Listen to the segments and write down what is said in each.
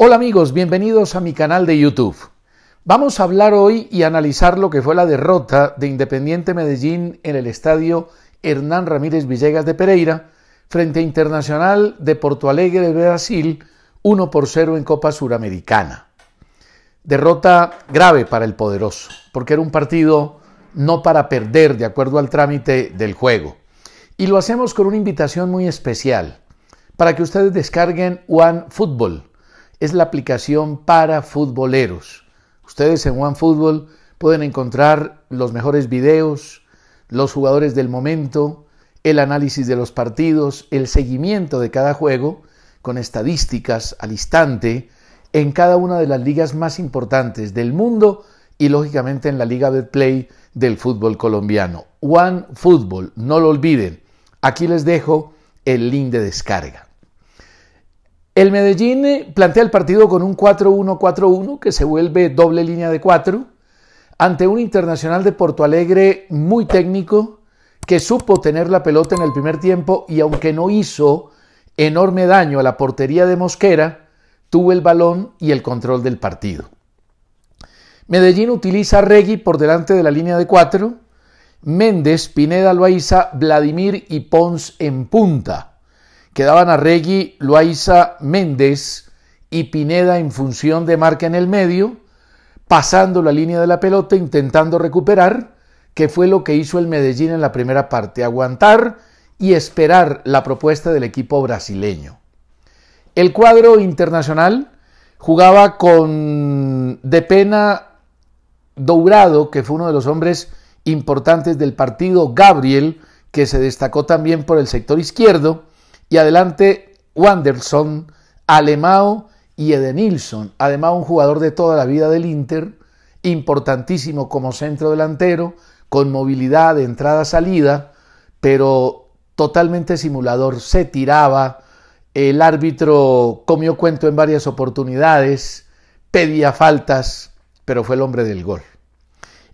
Hola amigos, bienvenidos a mi canal de YouTube. Vamos a hablar hoy y analizar lo que fue la derrota de Independiente Medellín en el estadio Hernán Ramírez Villegas de Pereira frente a Internacional de Porto Alegre de Brasil 1 por 0 en Copa Suramericana. Derrota grave para el poderoso, porque era un partido no para perder de acuerdo al trámite del juego. Y lo hacemos con una invitación muy especial para que ustedes descarguen One Football es la aplicación para futboleros. Ustedes en OneFootball pueden encontrar los mejores videos, los jugadores del momento, el análisis de los partidos, el seguimiento de cada juego, con estadísticas al instante, en cada una de las ligas más importantes del mundo y lógicamente en la Liga Betplay del fútbol colombiano. One no lo olviden. Aquí les dejo el link de descarga. El Medellín eh, plantea el partido con un 4-1-4-1 que se vuelve doble línea de 4 ante un internacional de Porto Alegre muy técnico que supo tener la pelota en el primer tiempo y aunque no hizo enorme daño a la portería de Mosquera, tuvo el balón y el control del partido. Medellín utiliza a Regui por delante de la línea de 4, Méndez, Pineda, Loaiza, Vladimir y Pons en punta Quedaban Regui, Loaiza, Méndez y Pineda en función de marca en el medio, pasando la línea de la pelota, intentando recuperar, que fue lo que hizo el Medellín en la primera parte, aguantar y esperar la propuesta del equipo brasileño. El cuadro internacional jugaba con De Pena Dourado, que fue uno de los hombres importantes del partido, Gabriel, que se destacó también por el sector izquierdo, y adelante Wanderson, Alemao y Edenilson. Además, un jugador de toda la vida del Inter, importantísimo como centro delantero, con movilidad de entrada-salida, pero totalmente simulador. Se tiraba, el árbitro comió cuento en varias oportunidades, pedía faltas, pero fue el hombre del gol.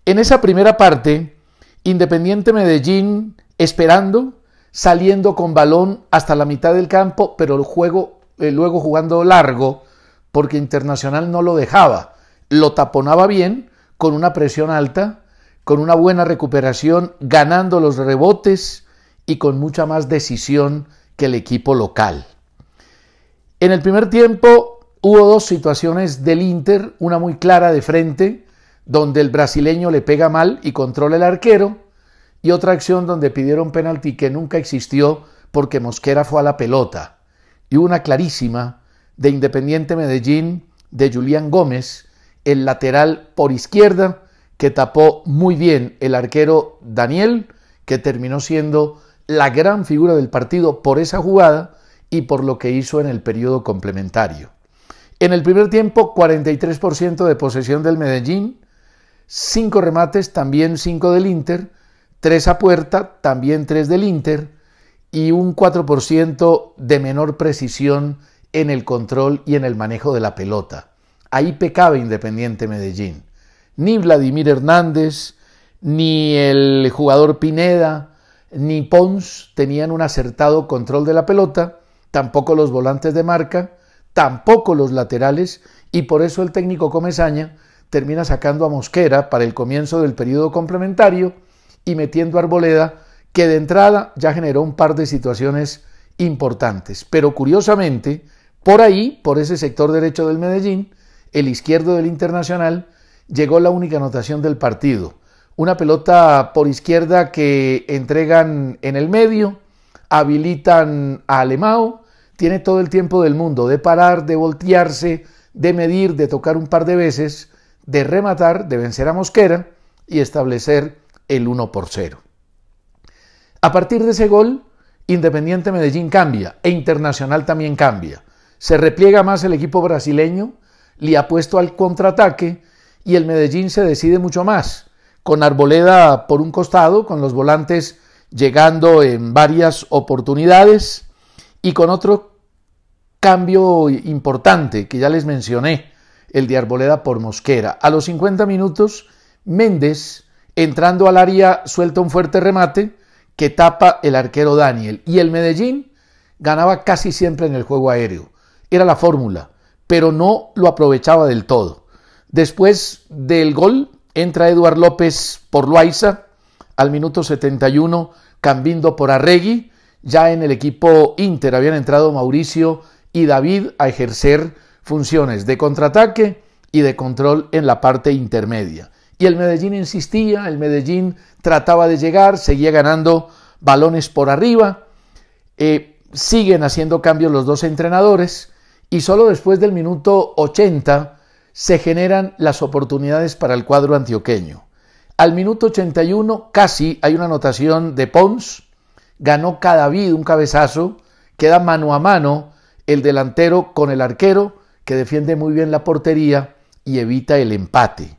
En esa primera parte, Independiente Medellín esperando, saliendo con balón hasta la mitad del campo, pero el juego eh, luego jugando largo porque Internacional no lo dejaba. Lo taponaba bien, con una presión alta, con una buena recuperación, ganando los rebotes y con mucha más decisión que el equipo local. En el primer tiempo hubo dos situaciones del Inter, una muy clara de frente, donde el brasileño le pega mal y controla el arquero, y otra acción donde pidieron penalti que nunca existió porque Mosquera fue a la pelota, y una clarísima de Independiente Medellín de Julián Gómez, el lateral por izquierda, que tapó muy bien el arquero Daniel, que terminó siendo la gran figura del partido por esa jugada y por lo que hizo en el periodo complementario. En el primer tiempo, 43% de posesión del Medellín, 5 remates, también 5 del Inter, 3 a puerta, también tres del Inter y un 4% de menor precisión en el control y en el manejo de la pelota. Ahí pecaba Independiente Medellín. Ni Vladimir Hernández, ni el jugador Pineda, ni Pons tenían un acertado control de la pelota, tampoco los volantes de marca, tampoco los laterales, y por eso el técnico Comesaña termina sacando a Mosquera para el comienzo del periodo complementario y metiendo Arboleda, que de entrada ya generó un par de situaciones importantes. Pero curiosamente, por ahí, por ese sector derecho del Medellín, el izquierdo del Internacional, llegó la única anotación del partido. Una pelota por izquierda que entregan en el medio, habilitan a Alemao, tiene todo el tiempo del mundo de parar, de voltearse, de medir, de tocar un par de veces, de rematar, de vencer a Mosquera y establecer el 1 por 0. A partir de ese gol, Independiente Medellín cambia e Internacional también cambia. Se repliega más el equipo brasileño, le ha puesto al contraataque y el Medellín se decide mucho más, con Arboleda por un costado, con los volantes llegando en varias oportunidades y con otro cambio importante que ya les mencioné, el de Arboleda por Mosquera. A los 50 minutos, Méndez Entrando al área suelta un fuerte remate que tapa el arquero Daniel. Y el Medellín ganaba casi siempre en el juego aéreo. Era la fórmula, pero no lo aprovechaba del todo. Después del gol entra Eduard López por Loaiza, al minuto 71 cambiando por Arregui. Ya en el equipo Inter habían entrado Mauricio y David a ejercer funciones de contraataque y de control en la parte intermedia. Y el Medellín insistía, el Medellín trataba de llegar, seguía ganando balones por arriba. Eh, siguen haciendo cambios los dos entrenadores y solo después del minuto 80 se generan las oportunidades para el cuadro antioqueño. Al minuto 81 casi hay una anotación de Pons, ganó vida un cabezazo, queda mano a mano el delantero con el arquero que defiende muy bien la portería y evita el empate.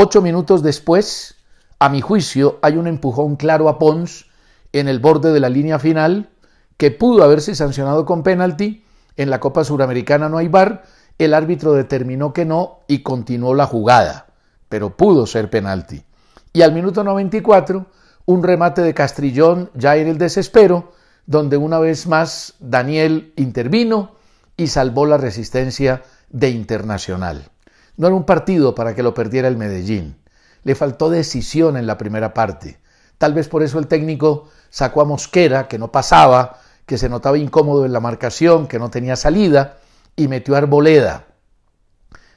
Ocho minutos después, a mi juicio, hay un empujón claro a Pons en el borde de la línea final que pudo haberse sancionado con penalti. En la Copa Suramericana no hay bar. El árbitro determinó que no y continuó la jugada, pero pudo ser penalti. Y al minuto 94, un remate de Castrillón ya en el desespero, donde una vez más Daniel intervino y salvó la resistencia de Internacional. No era un partido para que lo perdiera el Medellín. Le faltó decisión en la primera parte. Tal vez por eso el técnico sacó a Mosquera, que no pasaba, que se notaba incómodo en la marcación, que no tenía salida, y metió a Arboleda.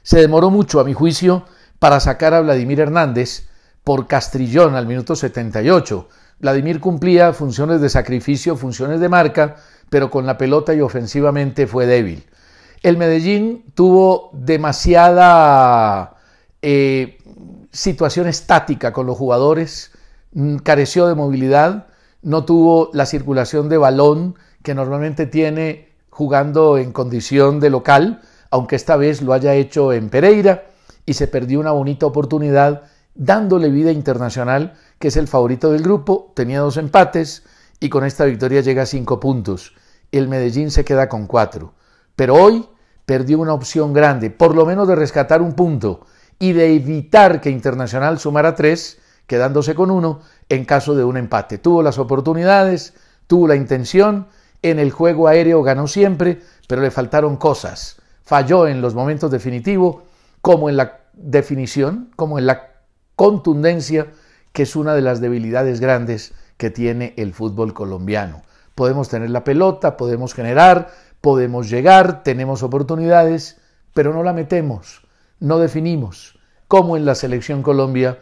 Se demoró mucho, a mi juicio, para sacar a Vladimir Hernández por Castrillón al minuto 78. Vladimir cumplía funciones de sacrificio, funciones de marca, pero con la pelota y ofensivamente fue débil el Medellín tuvo demasiada eh, situación estática con los jugadores, mm, careció de movilidad, no tuvo la circulación de balón que normalmente tiene jugando en condición de local, aunque esta vez lo haya hecho en Pereira y se perdió una bonita oportunidad dándole vida internacional, que es el favorito del grupo, tenía dos empates y con esta victoria llega a cinco puntos. El Medellín se queda con cuatro. Pero hoy perdió una opción grande, por lo menos de rescatar un punto y de evitar que Internacional sumara tres, quedándose con uno en caso de un empate. Tuvo las oportunidades, tuvo la intención, en el juego aéreo ganó siempre, pero le faltaron cosas. Falló en los momentos definitivos, como en la definición, como en la contundencia, que es una de las debilidades grandes que tiene el fútbol colombiano. Podemos tener la pelota, podemos generar, podemos llegar, tenemos oportunidades, pero no la metemos, no definimos, como en la selección Colombia,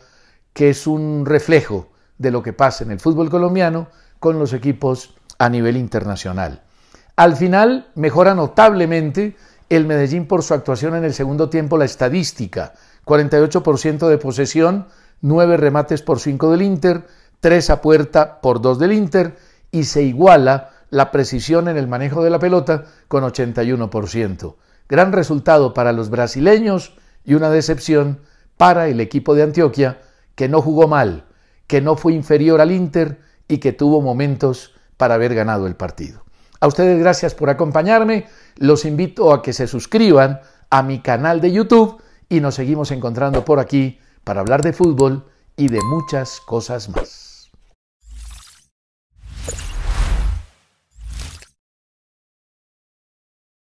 que es un reflejo de lo que pasa en el fútbol colombiano con los equipos a nivel internacional. Al final mejora notablemente el Medellín por su actuación en el segundo tiempo la estadística, 48% de posesión, 9 remates por 5 del Inter, 3 a puerta por 2 del Inter y se iguala la precisión en el manejo de la pelota con 81%. Gran resultado para los brasileños y una decepción para el equipo de Antioquia, que no jugó mal, que no fue inferior al Inter y que tuvo momentos para haber ganado el partido. A ustedes gracias por acompañarme, los invito a que se suscriban a mi canal de YouTube y nos seguimos encontrando por aquí para hablar de fútbol y de muchas cosas más.